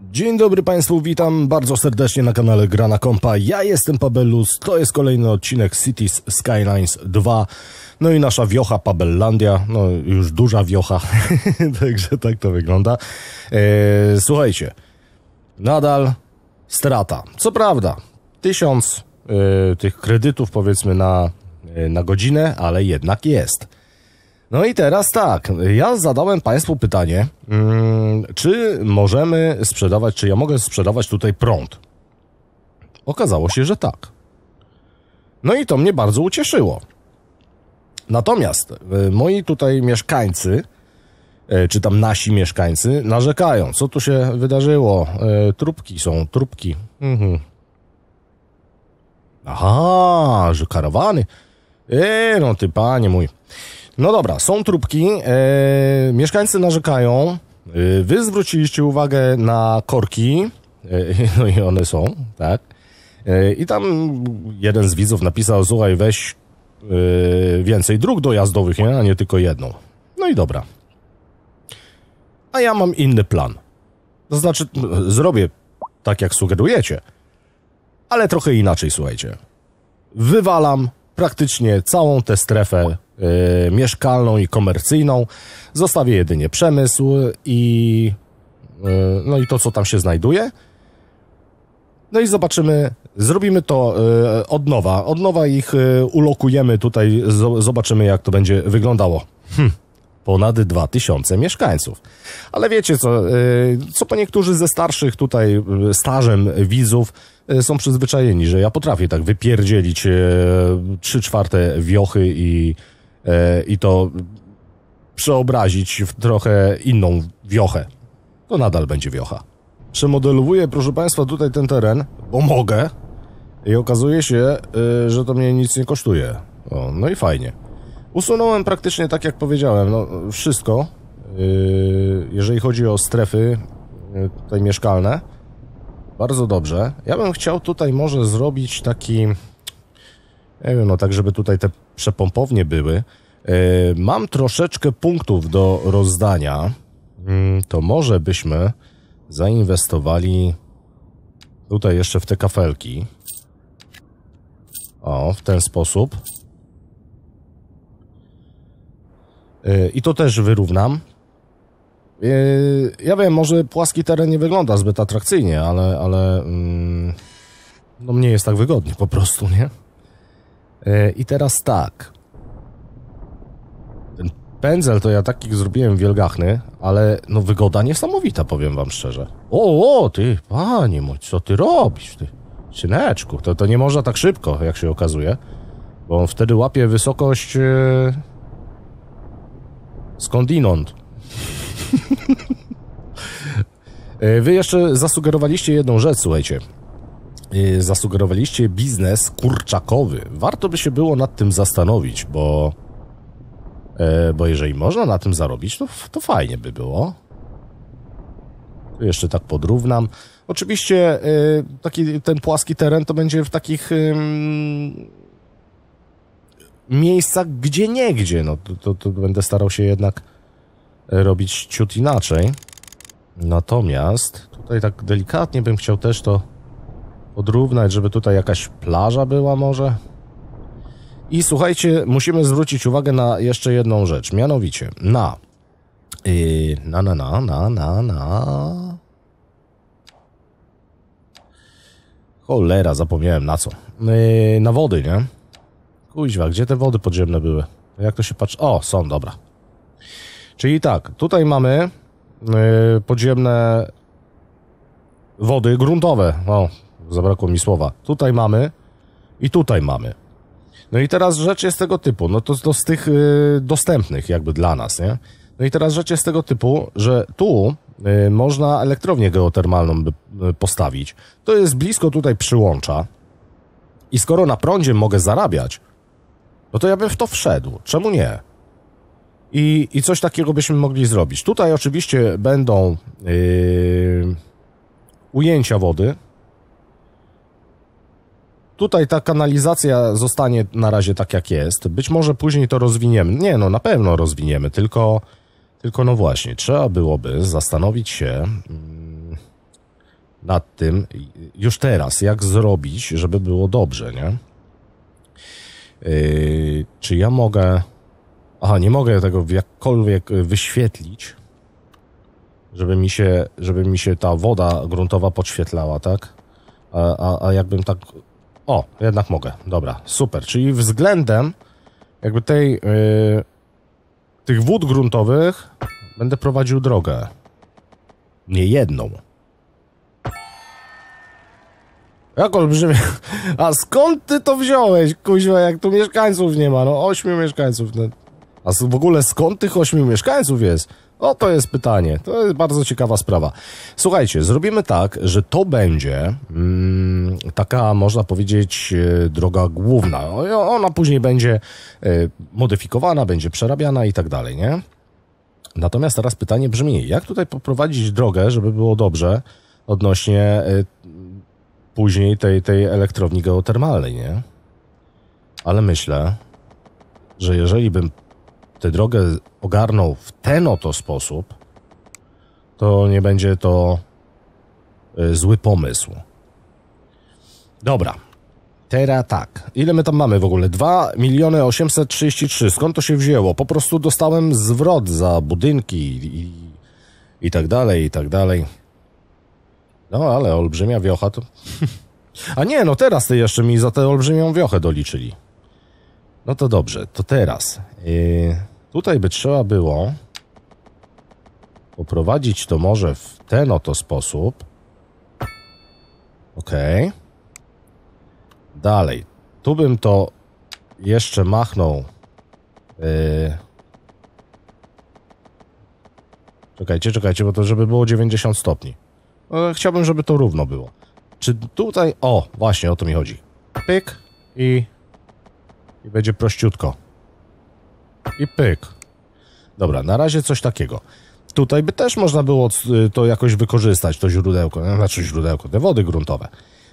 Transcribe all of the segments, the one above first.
Dzień dobry Państwu, witam bardzo serdecznie na kanale na Kompa. Ja jestem Pabellus, to jest kolejny odcinek Cities Skylines 2. No i nasza wiocha Pabellandia, no już duża wiocha, także tak to wygląda. Eee, słuchajcie, nadal strata. Co prawda, tysiąc e, tych kredytów powiedzmy na, e, na godzinę, ale jednak jest. No i teraz tak, ja zadałem Państwu pytanie, mm, czy możemy sprzedawać, czy ja mogę sprzedawać tutaj prąd? Okazało się, że tak. No i to mnie bardzo ucieszyło. Natomiast y, moi tutaj mieszkańcy, y, czy tam nasi mieszkańcy, narzekają. Co tu się wydarzyło? Y, trubki są, trubki. Mhm. Aha, że karawany. Eee, no ty panie mój. No dobra, są trubki, e, mieszkańcy narzekają, e, wy zwróciliście uwagę na korki, e, no i one są, tak? E, I tam jeden z widzów napisał, słuchaj, weź e, więcej dróg dojazdowych, nie? a nie tylko jedną. No i dobra. A ja mam inny plan. To znaczy, zrobię tak, jak sugerujecie, ale trochę inaczej, słuchajcie. Wywalam praktycznie całą tę strefę E, mieszkalną i komercyjną. Zostawię jedynie przemysł i e, no i to, co tam się znajduje. No i zobaczymy, zrobimy to e, od nowa. Od nowa ich ulokujemy tutaj, zobaczymy jak to będzie wyglądało. Hm ponad 2000 mieszkańców. Ale wiecie co, co po niektórzy ze starszych tutaj stażem widzów są przyzwyczajeni, że ja potrafię tak wypierdzielić 3 czwarte wiochy i E, i to przeobrazić w trochę inną wiochę, to nadal będzie wiocha. Przemodelowuję, proszę Państwa, tutaj ten teren, bo mogę i okazuje się, y, że to mnie nic nie kosztuje. O, no i fajnie. Usunąłem praktycznie tak, jak powiedziałem, no, wszystko, y, jeżeli chodzi o strefy y, tutaj mieszkalne. Bardzo dobrze. Ja bym chciał tutaj może zrobić taki, nie wiem, no tak, żeby tutaj te przepompownie były. E, mam troszeczkę punktów do rozdania. Mm, to może byśmy zainwestowali tutaj jeszcze w te kafelki. O, w ten sposób. E, I to też wyrównam. E, ja wiem, może płaski teren nie wygląda zbyt atrakcyjnie, ale, ale mm, no mnie jest tak wygodnie po prostu, nie? E, I teraz tak. Ten pędzel to ja takich zrobiłem wielgachny, ale no wygoda niesamowita, powiem wam szczerze. O, o, ty, panie mój, co ty robisz, ty? Syneczku, to, to nie można tak szybko, jak się okazuje, bo on wtedy łapie wysokość... Yy... Skądinąd. E, wy jeszcze zasugerowaliście jedną rzecz, słuchajcie. Y, zasugerowaliście biznes kurczakowy. Warto by się było nad tym zastanowić, bo, e, bo jeżeli można na tym zarobić, to, to fajnie by było. Tu jeszcze tak podrównam. Oczywiście e, taki, ten płaski teren to będzie w takich miejscach gdzie niegdzie. No, to, to, to będę starał się jednak robić ciut inaczej. Natomiast tutaj tak delikatnie bym chciał też to odrównać, żeby tutaj jakaś plaża była może. I słuchajcie, musimy zwrócić uwagę na jeszcze jedną rzecz, mianowicie na y, na na na na na na Cholera, zapomniałem na co. Y, na wody, nie? Kuźwa, gdzie te wody podziemne były? Jak to się patrzy? O, są, dobra. Czyli tak, tutaj mamy y, podziemne wody gruntowe. O, zabrakło mi słowa. Tutaj mamy i tutaj mamy. No i teraz rzecz jest tego typu, no to, to z tych y, dostępnych jakby dla nas, nie? No i teraz rzecz jest tego typu, że tu y, można elektrownię geotermalną by, y, postawić. To jest blisko tutaj przyłącza i skoro na prądzie mogę zarabiać, no to ja bym w to wszedł. Czemu nie? I, i coś takiego byśmy mogli zrobić. Tutaj oczywiście będą y, ujęcia wody, Tutaj ta kanalizacja zostanie na razie tak, jak jest. Być może później to rozwiniemy. Nie, no na pewno rozwiniemy, tylko, tylko no właśnie, trzeba byłoby zastanowić się mm, nad tym już teraz, jak zrobić, żeby było dobrze, nie? Yy, czy ja mogę. Aha, nie mogę tego jakkolwiek wyświetlić, żeby mi się, żeby mi się ta woda gruntowa podświetlała, tak? A, a, a jakbym tak o, jednak mogę. Dobra, super. Czyli względem jakby tej, yy, tych wód gruntowych będę prowadził drogę. Nie jedną. Jak olbrzymie. A skąd ty to wziąłeś, kuźwa, jak tu mieszkańców nie ma? No, ośmiu mieszkańców. No. A w ogóle skąd tych ośmiu mieszkańców jest? O, to jest pytanie. To jest bardzo ciekawa sprawa. Słuchajcie, zrobimy tak, że to będzie mm, taka, można powiedzieć, e, droga główna. Ona później będzie y, modyfikowana, będzie przerabiana i tak dalej, nie? Natomiast teraz pytanie brzmi, jak tutaj poprowadzić drogę, żeby było dobrze odnośnie y, później tej, tej elektrowni geotermalnej, nie? Ale myślę, że jeżeli bym tę drogę ogarnął w ten oto sposób, to nie będzie to e, zły pomysł. Dobra. Teraz tak. Ile my tam mamy w ogóle? 2 miliony 833. Skąd to się wzięło? Po prostu dostałem zwrot za budynki i, i tak dalej, i tak dalej. No, ale olbrzymia wiocha to... A nie, no teraz ty jeszcze mi za tę olbrzymią wiochę doliczyli. No to dobrze, to teraz tutaj by trzeba było poprowadzić to może w ten oto sposób. Ok. Dalej. Tu bym to jeszcze machnął. Y, czekajcie, czekajcie, bo to żeby było 90 stopni. No, chciałbym, żeby to równo było. Czy tutaj... O, właśnie, o to mi chodzi. Pyk i... I będzie prościutko. I pyk. Dobra, na razie coś takiego. Tutaj by też można było to jakoś wykorzystać, to źródełko, znaczy źródełko, te wody gruntowe.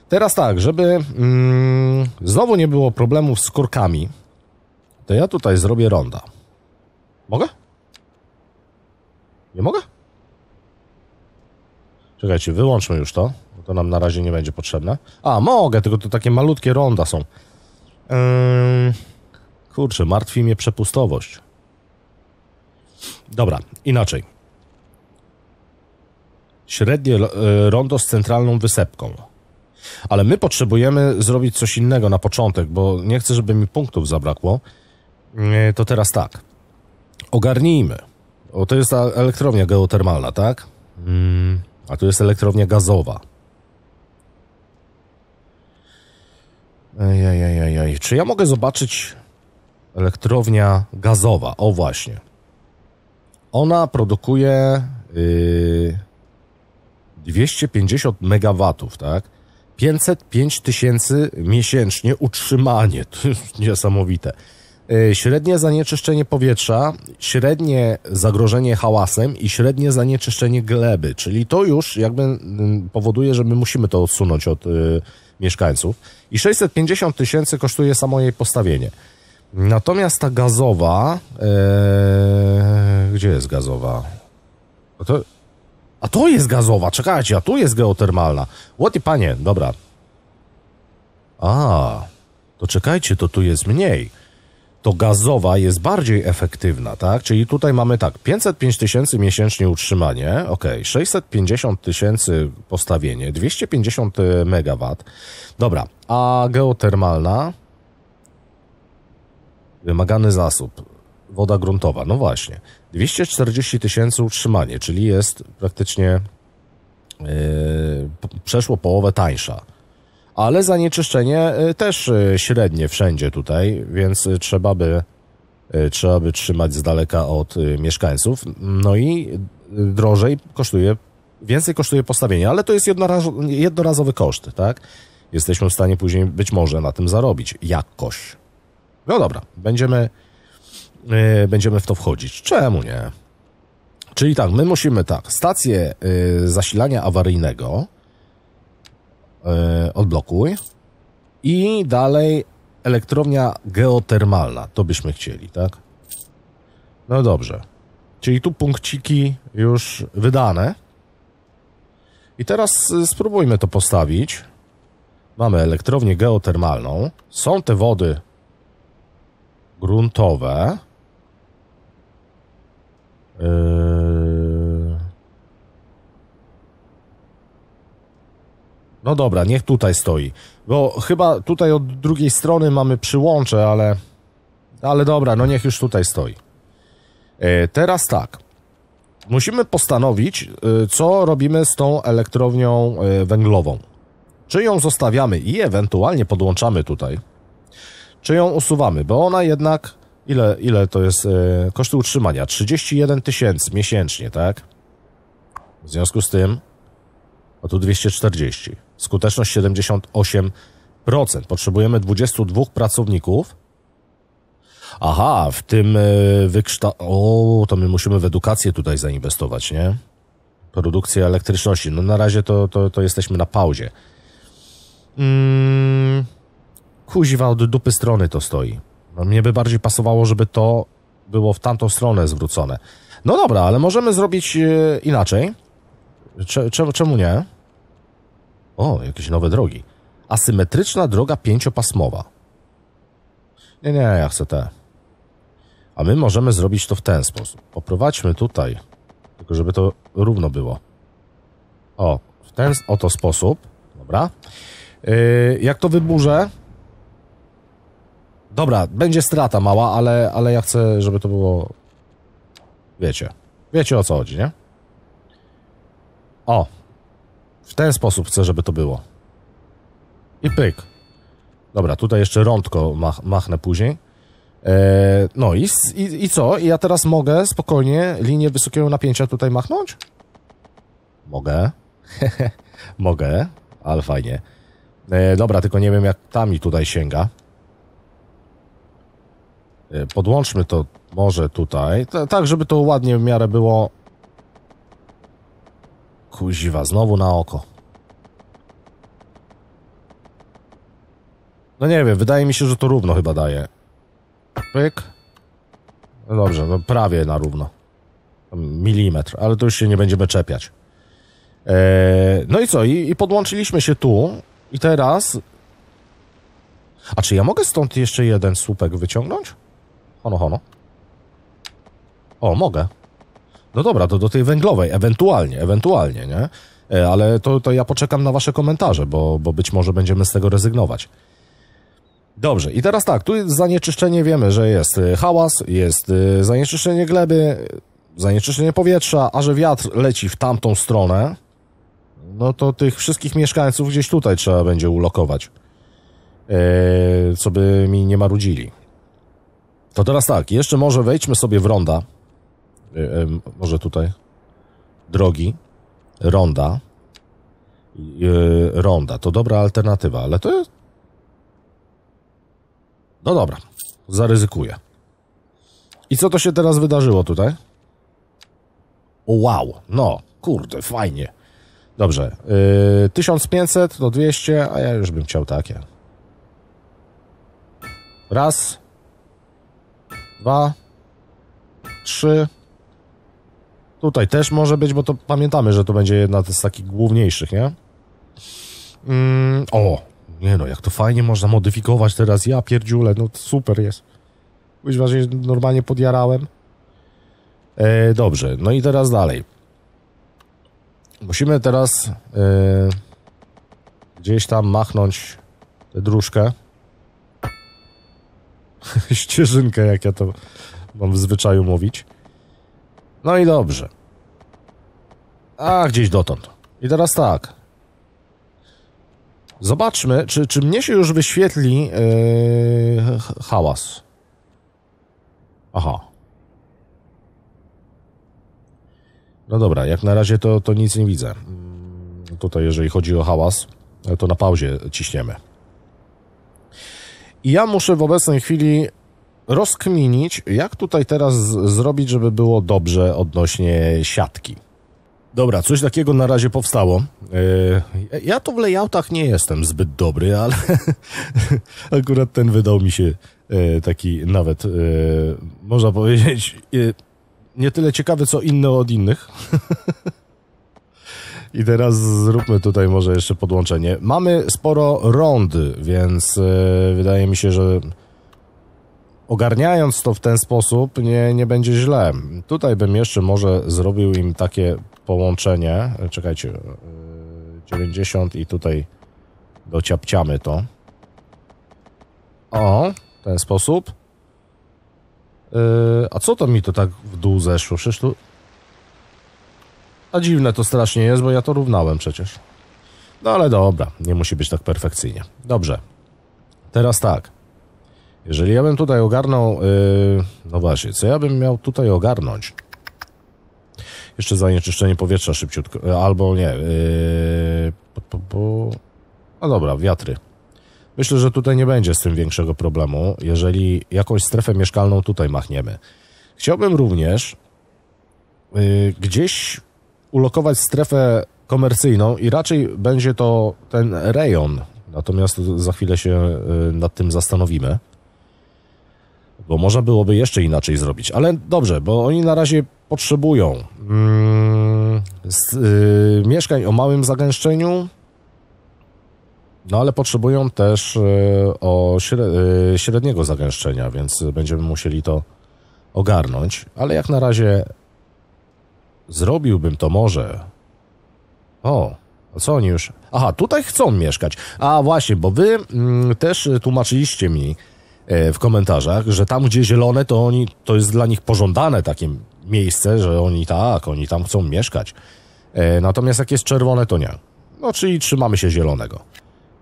Teraz tak, żeby mm, znowu nie było problemów z korkami, to ja tutaj zrobię ronda. Mogę? Nie mogę? Czekajcie, wyłączmy już to, bo to nam na razie nie będzie potrzebne. A, mogę, tylko to takie malutkie ronda są. Yy... Kurczę, martwi mnie przepustowość. Dobra, inaczej. Średnie e, rondo z centralną wysepką. Ale my potrzebujemy zrobić coś innego na początek, bo nie chcę, żeby mi punktów zabrakło. E, to teraz tak. Ogarnijmy. O, to jest ta elektrownia geotermalna, tak? Mm, a tu jest elektrownia gazowa. Ejejejej. Czy ja mogę zobaczyć elektrownia gazowa, o właśnie. Ona produkuje yy, 250 MW, tak? 505 tysięcy miesięcznie utrzymanie. To jest niesamowite. Y, średnie zanieczyszczenie powietrza, średnie zagrożenie hałasem i średnie zanieczyszczenie gleby, czyli to już jakby mm, powoduje, że my musimy to odsunąć od y, mieszkańców. I 650 tysięcy kosztuje samo jej postawienie. Natomiast ta gazowa. Ee, gdzie jest gazowa? A to, a to jest gazowa, czekajcie, a tu jest geotermalna. Łoty panie, dobra. A, to czekajcie, to tu jest mniej. To gazowa jest bardziej efektywna, tak? Czyli tutaj mamy tak, 505 tysięcy miesięcznie utrzymanie, ok, 650 tysięcy postawienie, 250 megawatt. Dobra, a geotermalna Wymagany zasób. Woda gruntowa, no właśnie. 240 tysięcy utrzymanie, czyli jest praktycznie yy, przeszło połowę tańsza. Ale zanieczyszczenie e, też e, średnie wszędzie tutaj, więc trzeba by, trzeba by trzymać z daleka od mieszkańców. No i drożej kosztuje, więcej kosztuje postawienie, ale to jest jednorazowy koszt, tak? Jesteśmy w stanie później być może na tym zarobić jakoś. No dobra, będziemy, yy, będziemy w to wchodzić. Czemu nie? Czyli tak, my musimy tak, stację yy, zasilania awaryjnego yy, odblokuj i dalej elektrownia geotermalna, to byśmy chcieli, tak? No dobrze. Czyli tu punkciki już wydane. I teraz spróbujmy to postawić. Mamy elektrownię geotermalną. Są te wody gruntowe. Yy. No dobra, niech tutaj stoi. Bo chyba tutaj od drugiej strony mamy przyłącze, ale... Ale dobra, no niech już tutaj stoi. Yy, teraz tak. Musimy postanowić, yy, co robimy z tą elektrownią węglową. Czy ją zostawiamy i ewentualnie podłączamy tutaj, czy ją usuwamy, bo ona jednak, ile, ile to jest yy, koszty utrzymania? 31 tysięcy miesięcznie, tak? W związku z tym, o tu 240, skuteczność 78%. Potrzebujemy 22 pracowników. Aha, w tym e, wykształceniu. O, to my musimy w edukację tutaj zainwestować, nie? Produkcja elektryczności. No na razie to, to, to jesteśmy na pauzie. Mm, kuźwa od dupy strony to stoi. No, mnie by bardziej pasowało, żeby to było w tamtą stronę zwrócone. No dobra, ale możemy zrobić e, inaczej. Czemu, czemu nie? O, jakieś nowe drogi. Asymetryczna droga pięciopasmowa. Nie, nie, ja chcę te. A my możemy zrobić to w ten sposób. Poprowadźmy tutaj, tylko żeby to równo było. O, w ten oto sposób. Dobra. Yy, jak to wyburzę, Dobra, będzie strata mała, ale, ale ja chcę, żeby to było... Wiecie. Wiecie o co chodzi, nie? O. W ten sposób chcę, żeby to było. I pyk. Dobra, tutaj jeszcze rądko mach, machnę później. Eee, no i, i, i co? I ja teraz mogę spokojnie linię wysokiego napięcia tutaj machnąć? Mogę. mogę, ale fajnie. Eee, dobra, tylko nie wiem jak tam mi tutaj sięga. E, podłączmy to może tutaj, tak żeby to ładnie w miarę było. Kuziwa, znowu na oko. No nie wiem, wydaje mi się, że to równo chyba daje. Pyk. No dobrze, no prawie na równo. Milimetr, ale to już się nie będziemy czepiać. Eee, no i co? I, I, podłączyliśmy się tu. I teraz... A czy ja mogę stąd jeszcze jeden słupek wyciągnąć? Hono, hono. O, mogę. No dobra, to do tej węglowej, ewentualnie, ewentualnie, nie? E, ale to, to ja poczekam na wasze komentarze, bo, bo być może będziemy z tego rezygnować. Dobrze, i teraz tak, tu zanieczyszczenie wiemy, że jest e, hałas, jest e, zanieczyszczenie gleby, zanieczyszczenie powietrza, a że wiatr leci w tamtą stronę, no to tych wszystkich mieszkańców gdzieś tutaj trzeba będzie ulokować, co by mi nie marudzili. To teraz tak, jeszcze może wejdźmy sobie w ronda. E, e, może tutaj. Drogi. Ronda. E, ronda. To dobra alternatywa, ale to jest... No dobra. Zaryzykuję. I co to się teraz wydarzyło tutaj? wow. No, kurde, fajnie. Dobrze. 1500 do 200, a ja już bym chciał takie. Raz, dwa, trzy. Tutaj też może być, bo to pamiętamy, że to będzie jedna z takich główniejszych, nie? Mm, o, nie no, jak to fajnie można modyfikować teraz. Ja pierdziule, no super jest. Kuźwa, że normalnie podjarałem. E, dobrze, no i teraz dalej. Musimy teraz e, gdzieś tam machnąć tę dróżkę. ścieżynkę, jak ja to mam w zwyczaju mówić. No i dobrze. A, gdzieś dotąd. I teraz tak. Zobaczmy, czy, czy mnie się już wyświetli yy, hałas. Aha. No dobra, jak na razie to, to nic nie widzę. Mm, tutaj, jeżeli chodzi o hałas, to na pauzie ciśniemy. I ja muszę w obecnej chwili rozkminić, jak tutaj teraz zrobić, żeby było dobrze odnośnie siatki. Dobra, coś takiego na razie powstało. E, ja to w layoutach nie jestem zbyt dobry, ale akurat ten wydał mi się e, taki nawet, e, można powiedzieć, nie tyle ciekawy, co inny od innych. I teraz zróbmy tutaj może jeszcze podłączenie. Mamy sporo rond, więc yy, wydaje mi się, że ogarniając to w ten sposób nie, nie będzie źle. Tutaj bym jeszcze może zrobił im takie połączenie. Czekajcie, yy, e, 90 i tutaj dociapciamy to. O, w ten sposób. Yy, a co to mi to tak w dół zeszło? Przecież tu a dziwne to strasznie jest, bo ja to równałem przecież. No ale dobra, nie musi być tak perfekcyjnie. Dobrze. Teraz tak. Jeżeli ja bym tutaj ogarnął... Yy, no właśnie, co ja bym miał tutaj ogarnąć? Jeszcze zanieczyszczenie powietrza szybciutko. Yy, albo nie. Yy, No dobra, wiatry. Myślę, że tutaj nie będzie z tym większego problemu, jeżeli jakąś strefę mieszkalną tutaj machniemy. Chciałbym również yy, gdzieś ulokować strefę komercyjną i raczej będzie to ten rejon. Natomiast za chwilę się y, nad tym zastanowimy, bo można byłoby jeszcze inaczej zrobić. Ale dobrze, bo oni na razie potrzebują mm, z, y, mieszkań o małym zagęszczeniu, no ale potrzebują też y, o śre, y, średniego zagęszczenia, więc będziemy musieli to ogarnąć. Ale jak na razie Zrobiłbym to może. O, co oni już? Aha, tutaj chcą mieszkać. A właśnie, bo wy mm, też tłumaczyliście mi e, w komentarzach, że tam, gdzie zielone, to oni, to jest dla nich pożądane takie miejsce, że oni tak, oni tam chcą mieszkać. E, natomiast jak jest czerwone, to nie. No, czyli trzymamy się zielonego.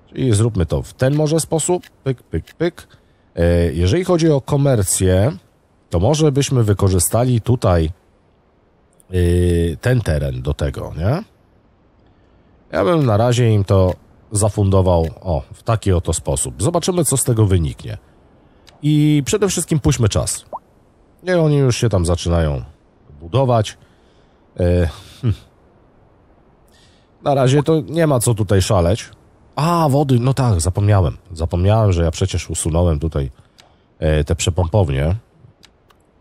Czyli zróbmy to w ten może sposób. Pyk, pyk, pyk. E, jeżeli chodzi o komercję, to może byśmy wykorzystali tutaj Y, ten teren do tego, nie? Ja bym na razie im to zafundował o, w taki oto sposób. Zobaczymy, co z tego wyniknie. I przede wszystkim puśćmy czas. Nie, oni już się tam zaczynają budować. Y, hm. Na razie to nie ma co tutaj szaleć. A, wody, no tak, zapomniałem. Zapomniałem, że ja przecież usunąłem tutaj y, te przepompownie.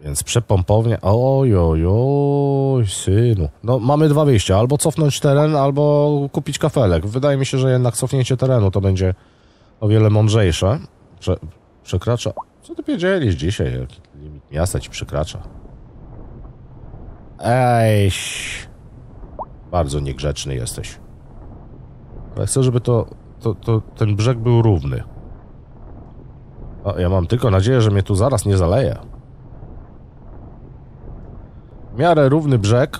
Więc przepompownie. oj, oj, oj, synu. No mamy dwa wyjścia, albo cofnąć teren, albo kupić kafelek. Wydaje mi się, że jednak cofnięcie terenu to będzie o wiele mądrzejsze. Prze przekracza... Co ty powiedzieliś dzisiaj? Jaki limit miasta ci przekracza? Ejś. Bardzo niegrzeczny jesteś. Ale chcę, żeby to, to, to ten brzeg był równy. O, ja mam tylko nadzieję, że mnie tu zaraz nie zaleje w miarę równy brzeg,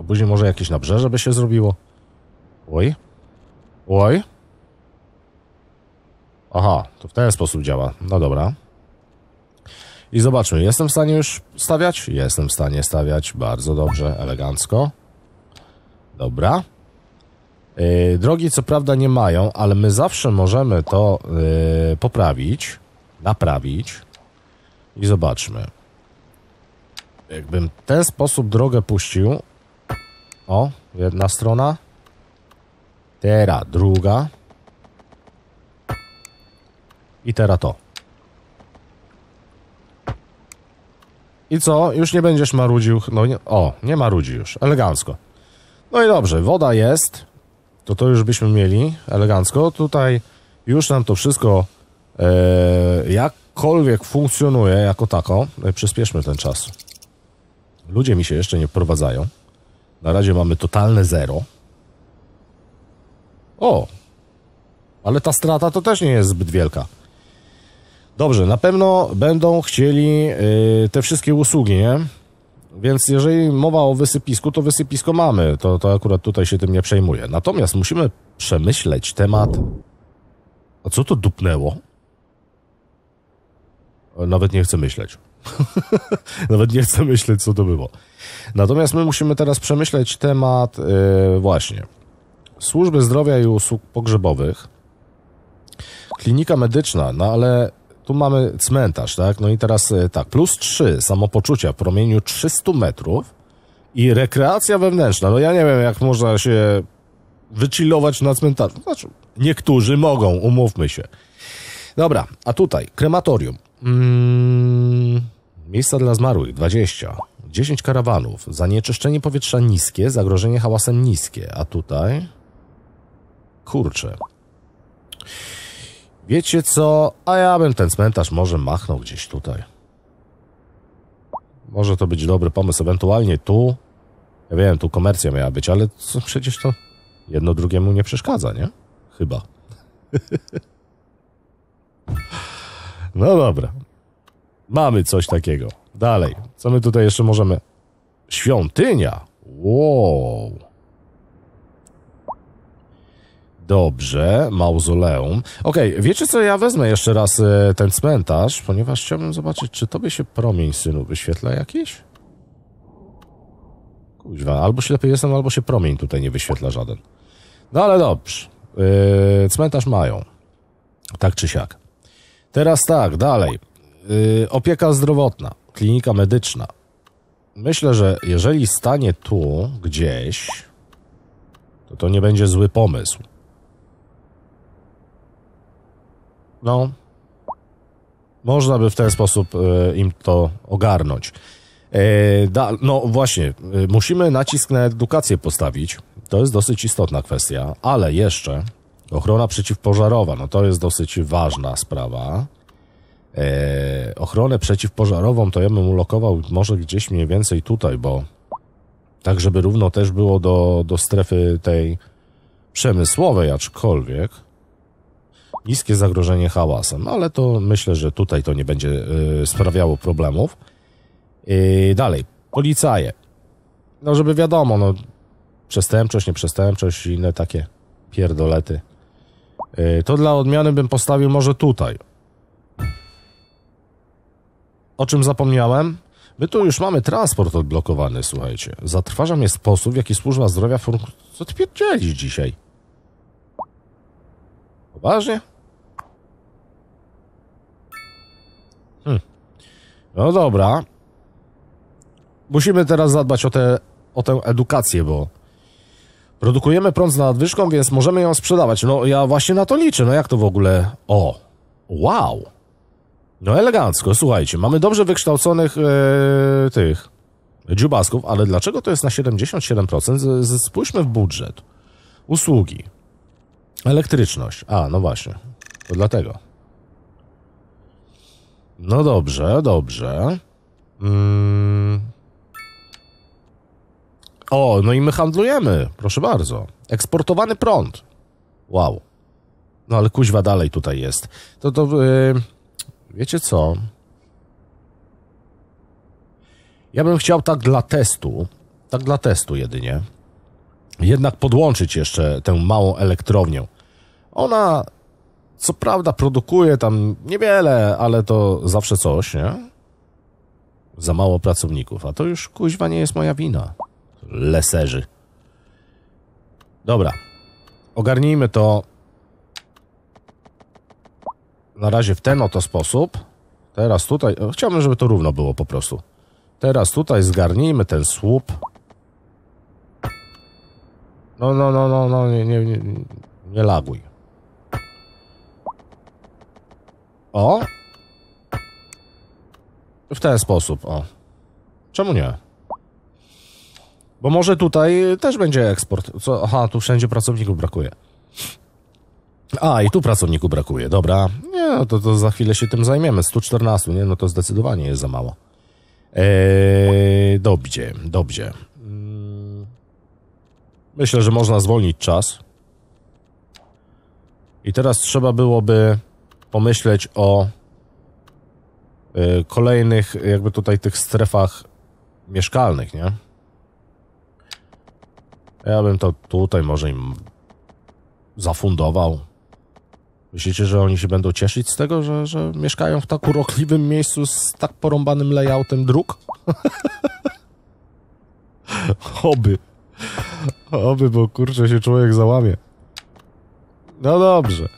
a później może jakieś nabrzeże by się zrobiło. Oj. Oj. Aha, to w ten sposób działa. No dobra. I zobaczmy, jestem w stanie już stawiać? Jestem w stanie stawiać, bardzo dobrze, elegancko. Dobra. Yy, drogi co prawda nie mają, ale my zawsze możemy to yy, poprawić, naprawić. I zobaczmy. Jakbym ten sposób drogę puścił. O, jedna strona. Teraz druga. I teraz to. I co? Już nie będziesz marudził. No nie, o, nie marudzi już. Elegancko. No i dobrze, woda jest. To to już byśmy mieli elegancko. Tutaj już nam to wszystko e, jakkolwiek funkcjonuje jako tako. No przyspieszmy ten czas. Ludzie mi się jeszcze nie wprowadzają. Na razie mamy totalne zero. O! Ale ta strata to też nie jest zbyt wielka. Dobrze, na pewno będą chcieli yy, te wszystkie usługi, nie? Więc jeżeli mowa o wysypisku, to wysypisko mamy. To, to akurat tutaj się tym nie przejmuję. Natomiast musimy przemyśleć temat. A co to dupnęło? Nawet nie chcę myśleć. Nawet nie chcę myśleć, co to było. Natomiast my musimy teraz przemyśleć temat yy, właśnie służby zdrowia i usług pogrzebowych, klinika medyczna, no ale tu mamy cmentarz, tak? No i teraz yy, tak, plus 3 samopoczucia w promieniu 300 metrów i rekreacja wewnętrzna. No ja nie wiem, jak można się wychillować na cmentarzu. Znaczy, niektórzy mogą, umówmy się. Dobra, a tutaj krematorium. Mm. miejsca dla zmarłych 20. 10 karawanów. Zanieczyszczenie powietrza niskie, zagrożenie hałasem niskie. A tutaj. Kurczę. Wiecie co? A ja bym ten cmentarz może machnął gdzieś tutaj. Może to być dobry pomysł. Ewentualnie tu. Ja wiem, tu komercja miała być, ale co, przecież to jedno drugiemu nie przeszkadza, nie? Chyba. No dobra. Mamy coś takiego. Dalej. Co my tutaj jeszcze możemy? Świątynia. Wow. Dobrze, mauzoleum. Okej, okay, wiecie co, ja wezmę jeszcze raz e, ten cmentarz, ponieważ chciałbym zobaczyć, czy tobie się promień, synu, wyświetla jakiś? Kuźwa, albo ślepy jestem, albo się promień tutaj nie wyświetla żaden. No ale dobrze, y, cmentarz mają, tak czy siak. Teraz tak, dalej. Yy, opieka zdrowotna, klinika medyczna. Myślę, że jeżeli stanie tu gdzieś, to to nie będzie zły pomysł. No, można by w ten sposób yy, im to ogarnąć. Yy, da, no właśnie, y, musimy nacisk na edukację postawić. To jest dosyć istotna kwestia, ale jeszcze Ochrona przeciwpożarowa, no to jest dosyć ważna sprawa. Eee, ochronę przeciwpożarową to ja bym ulokował może gdzieś mniej więcej tutaj, bo tak, żeby równo też było do, do strefy tej przemysłowej, aczkolwiek niskie zagrożenie hałasem, no ale to myślę, że tutaj to nie będzie yy, sprawiało problemów. Yy, dalej, policaje. No, żeby wiadomo, no, przestępczość, nieprzestępczość i inne takie pierdolety. Y, to dla odmiany bym postawił może tutaj. O czym zapomniałem? My tu już mamy transport odblokowany, słuchajcie. Zatrważa mnie sposób, w jaki służba zdrowia funkcjonuje. Co ty pierdzielisz dzisiaj? Poważnie? Hm. No dobra. Musimy teraz zadbać o, te, o tę edukację, bo Produkujemy prąd z nadwyżką, więc możemy ją sprzedawać. No ja właśnie na to liczę. No jak to w ogóle? O, wow. No elegancko, słuchajcie. Mamy dobrze wykształconych yy, tych dziubasków, ale dlaczego to jest na 77%? spójrzmy w budżet. Usługi. Elektryczność. A, no właśnie. To dlatego. No dobrze, dobrze. Mm. O, no i my handlujemy, proszę bardzo. Eksportowany prąd. Wow. No ale kuźwa dalej tutaj jest. To, to yy, wiecie co? Ja bym chciał tak dla testu, tak dla testu jedynie, jednak podłączyć jeszcze tę małą elektrownię. Ona co prawda produkuje tam niewiele, ale to zawsze coś, nie? Za mało pracowników, a to już kuźwa nie jest moja wina leserzy. Dobra. Ogarnijmy to na razie w ten oto sposób. Teraz tutaj, no, chciałbym, żeby to równo było po prostu. Teraz tutaj zgarnijmy ten słup. No, no, no, no, no, nie, nie, nie, nie laguj. O! W ten sposób, o. Czemu nie? Bo może tutaj też będzie eksport. Co? Aha, tu wszędzie pracowników brakuje. A, i tu pracowników brakuje, dobra. Nie, no to, to za chwilę się tym zajmiemy. 114, nie? No to zdecydowanie jest za mało. Eee, dobrze, dobrze. Mm. Myślę, że można zwolnić czas. I teraz trzeba byłoby pomyśleć o e, kolejnych, jakby tutaj tych strefach mieszkalnych, nie? Ja bym to tutaj może im zafundował. Myślicie, że oni się będą cieszyć z tego, że, że mieszkają w tak urokliwym miejscu z tak porąbanym layoutem dróg? Oby. Oby, bo kurczę się człowiek załamie. No dobrze.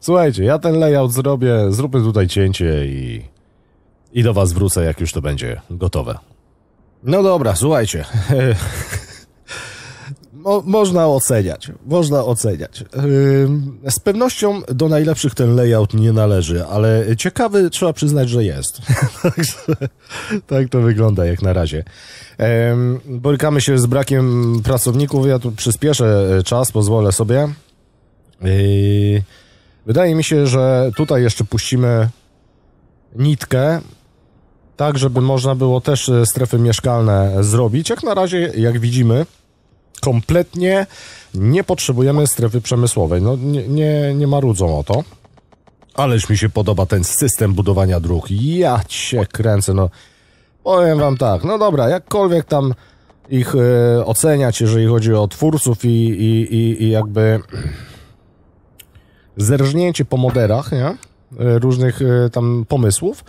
Słuchajcie, ja ten layout zrobię, zróbmy tutaj cięcie i... I do was wrócę, jak już to będzie gotowe. No dobra, słuchajcie. Mo można oceniać, można oceniać. Yy, z pewnością do najlepszych ten layout nie należy, ale ciekawy trzeba przyznać, że jest. tak to wygląda jak na razie. Yy, borykamy się z brakiem pracowników, ja tu przyspieszę y, czas, pozwolę sobie. Yy, wydaje mi się, że tutaj jeszcze puścimy nitkę, tak żeby można było też y, strefy mieszkalne zrobić. Jak na razie, jak widzimy, kompletnie nie potrzebujemy strefy przemysłowej. No nie, nie, nie marudzą o to. Ależ mi się podoba ten system budowania dróg. Ja cię kręcę, no. Powiem wam tak, no dobra, jakkolwiek tam ich y, oceniać, jeżeli chodzi o twórców i, i, i, i jakby zerżnięcie po moderach, nie? E, różnych y, tam pomysłów,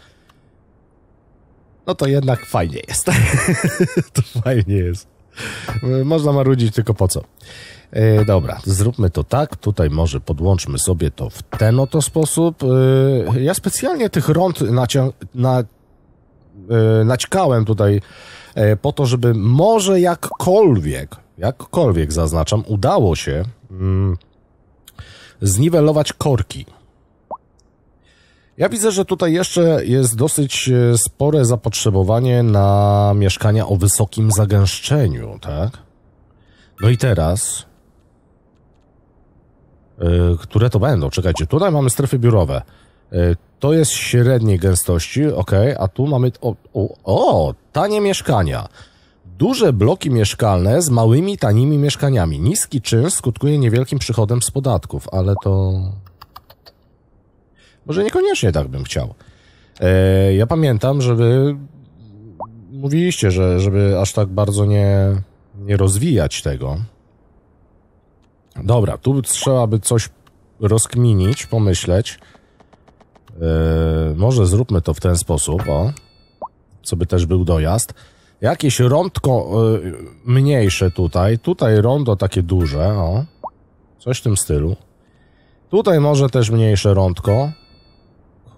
no to jednak fajnie jest. to fajnie jest. Można marudzić, tylko po co. E, dobra, zróbmy to tak. Tutaj może podłączmy sobie to w ten oto sposób. E, ja specjalnie tych rąd nacią- na, yy, naćkałem tutaj po to, żeby może jakkolwiek, jakkolwiek zaznaczam, udało się mm, zniwelować korki ja widzę, że tutaj jeszcze jest dosyć e, spore zapotrzebowanie na mieszkania o wysokim zagęszczeniu, tak? No i teraz. E, które to będą? Czekajcie, tutaj mamy strefy biurowe. E, to jest średniej gęstości, ok, a tu mamy. O, o, o, tanie mieszkania. Duże bloki mieszkalne z małymi, tanimi mieszkaniami. Niski czynsz skutkuje niewielkim przychodem z podatków, ale to może niekoniecznie tak bym chciał. E, ja pamiętam, żeby mówiliście, że żeby aż tak bardzo nie, nie rozwijać tego. Dobra, tu trzeba by coś rozkminić, pomyśleć. E, może zróbmy to w ten sposób, o. Co by też był dojazd jakieś rądko y, mniejsze tutaj. Tutaj rondo takie duże, o. Coś w tym stylu. Tutaj może też mniejsze rądko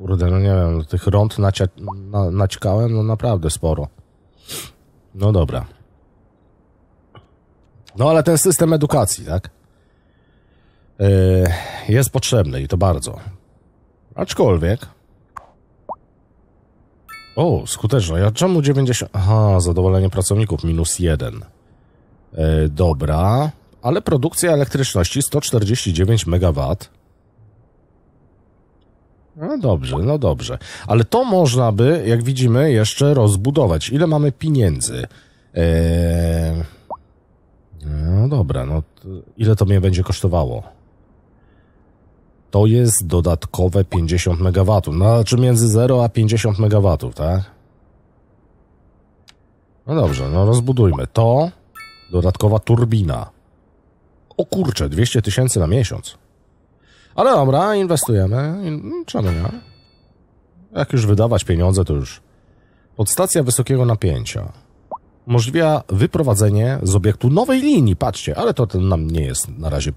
kurde, no nie wiem, no tych rąd nacia, na, no naprawdę sporo. No dobra. No ale ten system edukacji, tak? E, jest potrzebny i to bardzo. Aczkolwiek... O, skuteczność. Ja czemu 90... Aha, zadowolenie pracowników minus jeden. E, dobra. Ale produkcja elektryczności 149 MW no dobrze, no dobrze. Ale to można by, jak widzimy, jeszcze rozbudować. Ile mamy pieniędzy? Eee... No dobra, no ile to mnie będzie kosztowało? To jest dodatkowe 50 MW. No, znaczy między 0 a 50 MW, tak? No dobrze, no rozbudujmy. To dodatkowa turbina. O kurczę, 200 tysięcy na miesiąc. Ale dobra, inwestujemy. Czemu nie? Jak już wydawać pieniądze, to już. Podstacja wysokiego napięcia. Możliwia wyprowadzenie z obiektu nowej linii. Patrzcie, ale to nam nie jest na razie,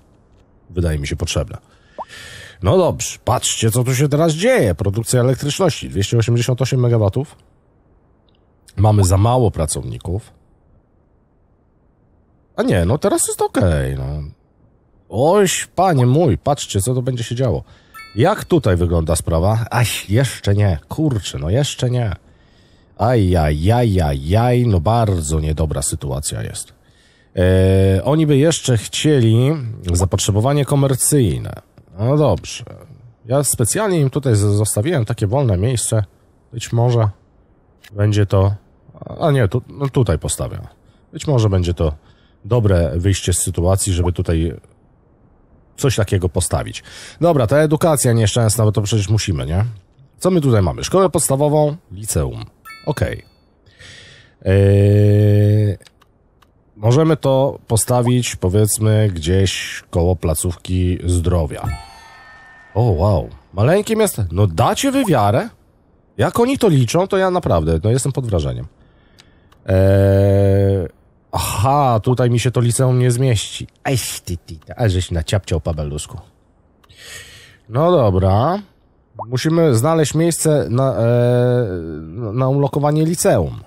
wydaje mi się, potrzebne. No dobrze, patrzcie, co tu się teraz dzieje. Produkcja elektryczności 288 MW. Mamy za mało pracowników. A nie, no teraz jest ok. No. Oś, panie mój, patrzcie, co to będzie się działo. Jak tutaj wygląda sprawa? Aś, jeszcze nie. Kurczę, no jeszcze nie. Ajajajajaj, no bardzo niedobra sytuacja jest. Eee, oni by jeszcze chcieli zapotrzebowanie komercyjne. No dobrze. Ja specjalnie im tutaj zostawiłem takie wolne miejsce. Być może będzie to... A nie, tu, no tutaj postawiam. Być może będzie to dobre wyjście z sytuacji, żeby tutaj coś takiego postawić. Dobra, ta edukacja nieszczęsna, bo to przecież musimy, nie? Co my tutaj mamy? Szkołę podstawową, liceum. Okej. Okay. Yy... Możemy to postawić, powiedzmy, gdzieś koło placówki zdrowia. O, wow. Maleńkie miasto. No dacie wy wiarę? Jak oni to liczą, to ja naprawdę, no jestem pod wrażeniem. Eee, Aha, tutaj mi się to liceum nie zmieści. Ej, ty, ty, ty, a żeś naciapciał pabelusku. No dobra. Musimy znaleźć miejsce na, e, na ulokowanie liceum.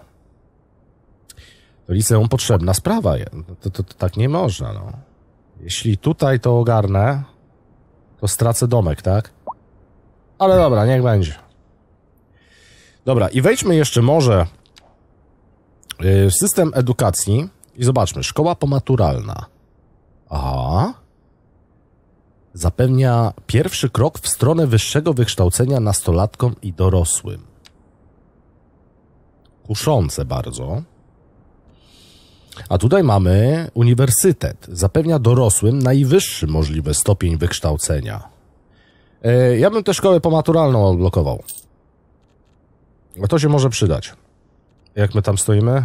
Liceum potrzebna sprawa. No to, to, to tak nie można, no. Jeśli tutaj to ogarnę, to stracę domek, tak? Ale dobra, niech będzie. Dobra, i wejdźmy jeszcze może e, w system edukacji. I zobaczmy, szkoła pomaturalna. Aha. Zapewnia pierwszy krok w stronę wyższego wykształcenia nastolatkom i dorosłym. Kuszące bardzo. A tutaj mamy uniwersytet. Zapewnia dorosłym najwyższy możliwy stopień wykształcenia. E, ja bym tę szkołę pomaturalną odblokował. Bo to się może przydać. Jak my tam stoimy?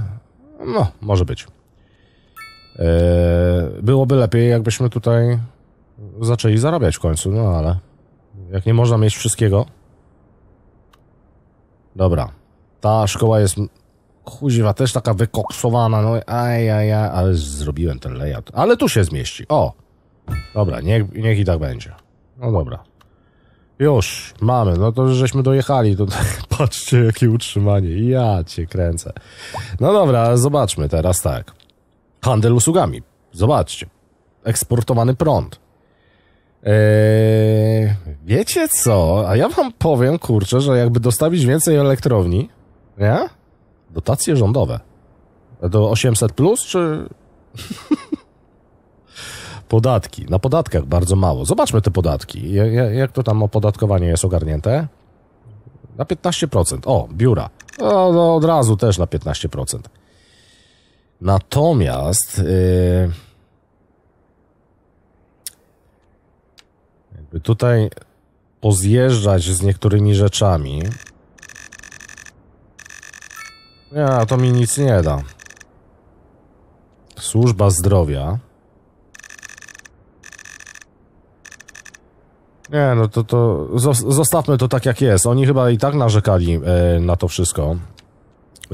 No, może być. E, byłoby lepiej, jakbyśmy tutaj zaczęli zarabiać w końcu, no ale jak nie można mieć wszystkiego. Dobra. Ta szkoła jest chuziwa, też taka wykoksowana, no ajajaj, ale zrobiłem ten layout. Ale tu się zmieści, o! Dobra, niech, niech i tak będzie. No dobra. Już, mamy. No to żeśmy dojechali. tutaj, patrzcie, jakie utrzymanie. Ja cię kręcę. No dobra, zobaczmy teraz tak handel usługami. Zobaczcie. Eksportowany prąd. Eee, wiecie co? A ja wam powiem, kurczę, że jakby dostawić więcej elektrowni, nie? Dotacje rządowe. Do 800 plus, czy... podatki. Na podatkach bardzo mało. Zobaczmy te podatki. Jak to tam opodatkowanie jest ogarnięte? Na 15%. O, biura. O, no od razu też na 15%. Natomiast y, jakby tutaj pozjeżdżać z niektórymi rzeczami. Nie, to mi nic nie da. Służba zdrowia. Nie, no to, to zostawmy to tak jak jest. Oni chyba i tak narzekali e, na to wszystko.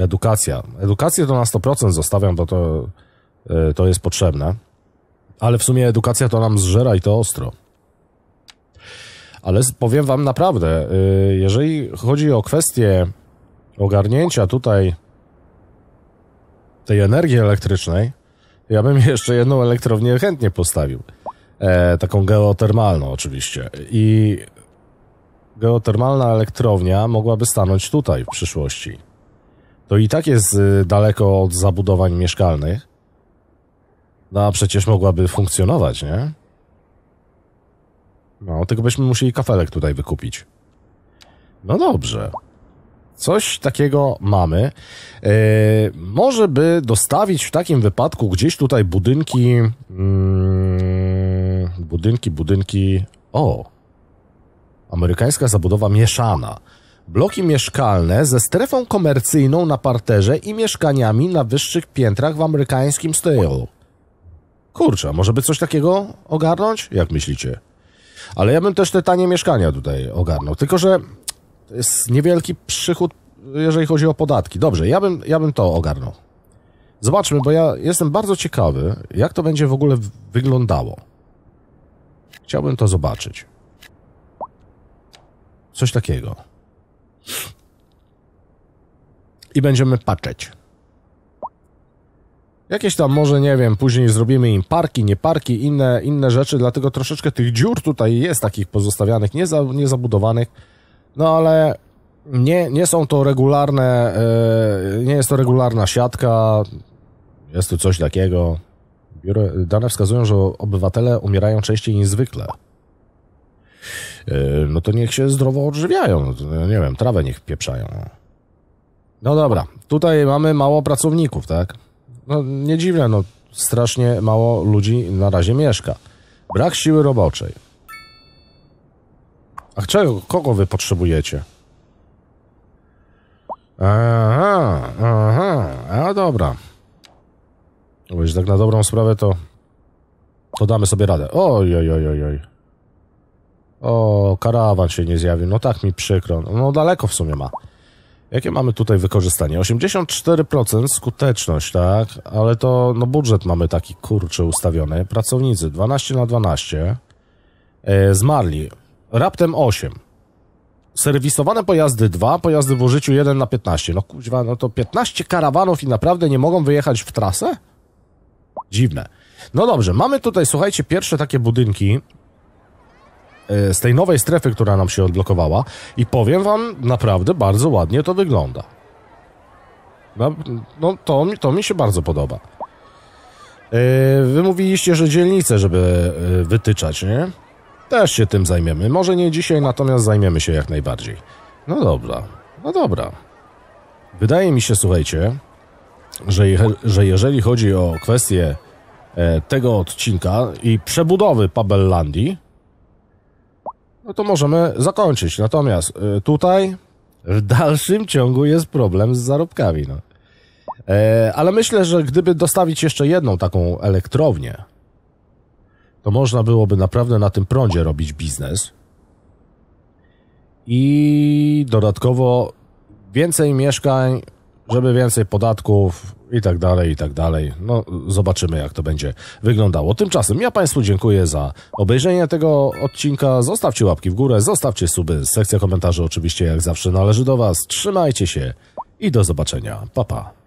Edukacja. Edukację to na 100% zostawiam, bo to, e, to jest potrzebne. Ale w sumie edukacja to nam zżera i to ostro. Ale powiem wam naprawdę, e, jeżeli chodzi o kwestię ogarnięcia tutaj tej energii elektrycznej, ja bym jeszcze jedną elektrownię chętnie postawił. E, taką geotermalną oczywiście. I geotermalna elektrownia mogłaby stanąć tutaj w przyszłości to i tak jest y, daleko od zabudowań mieszkalnych. No a przecież mogłaby funkcjonować, nie? No, tylko byśmy musieli kafelek tutaj wykupić. No dobrze. Coś takiego mamy. Yy, może by dostawić w takim wypadku gdzieś tutaj budynki. Yy, budynki, budynki. O! Amerykańska zabudowa mieszana. Bloki mieszkalne ze strefą komercyjną na parterze i mieszkaniami na wyższych piętrach w amerykańskim stylu. Kurczę, może by coś takiego ogarnąć? Jak myślicie? Ale ja bym też te tanie mieszkania tutaj ogarnął. Tylko, że jest niewielki przychód, jeżeli chodzi o podatki. Dobrze, ja bym, ja bym to ogarnął. Zobaczmy, bo ja jestem bardzo ciekawy, jak to będzie w ogóle wyglądało. Chciałbym to zobaczyć. Coś takiego. I będziemy patrzeć. Jakieś tam może, nie wiem, później zrobimy im parki, nie parki, inne, inne rzeczy, dlatego troszeczkę tych dziur tutaj jest takich pozostawianych, nieza, niezabudowanych, no ale nie, nie są to regularne, yy, nie jest to regularna siatka, jest tu coś takiego. dane wskazują, że obywatele umierają częściej niż zwykle. Yy, no to niech się zdrowo odżywiają. No, nie wiem, trawę niech pieprzają. No dobra, tutaj mamy mało pracowników, tak? No nie dziwne, no strasznie mało ludzi na razie mieszka. Brak siły roboczej. A czego, kogo wy potrzebujecie? Aha, aha, a dobra. Bo tak na dobrą sprawę to, to damy sobie radę. Oj, oj, oj, oj, oj. O, karawan się nie zjawił. No tak mi przykro. No daleko w sumie ma. Jakie mamy tutaj wykorzystanie? 84% skuteczność, tak? Ale to, no budżet mamy taki kurczy ustawiony. Pracownicy 12 na 12. E, zmarli. Raptem 8. Serwisowane pojazdy 2, pojazdy w użyciu 1 na 15. No kuźwa, no to 15 karawanów i naprawdę nie mogą wyjechać w trasę? Dziwne. No dobrze, mamy tutaj, słuchajcie, pierwsze takie budynki. E, z tej nowej strefy, która nam się odblokowała i powiem wam, naprawdę bardzo ładnie to wygląda. No, no to, to mi się bardzo podoba. E, wy mówiliście, że dzielnice, żeby e, wytyczać, nie? Też się tym zajmiemy. Może nie dzisiaj, natomiast zajmiemy się jak najbardziej. No dobra, no dobra. Wydaje mi się, słuchajcie, że, je, że jeżeli chodzi o kwestię tego odcinka i przebudowy Pabellandii, no to możemy zakończyć. Natomiast y, tutaj w dalszym ciągu jest problem z zarobkami. No. E, ale myślę, że gdyby dostawić jeszcze jedną taką elektrownię, to można byłoby naprawdę na tym prądzie robić biznes. I dodatkowo więcej mieszkań żeby więcej podatków i tak dalej, i tak dalej. No, zobaczymy, jak to będzie wyglądało. Tymczasem ja Państwu dziękuję za obejrzenie tego odcinka. Zostawcie łapki w górę, zostawcie suby. Sekcja komentarzy oczywiście, jak zawsze, należy do Was. Trzymajcie się i do zobaczenia. Pa, pa.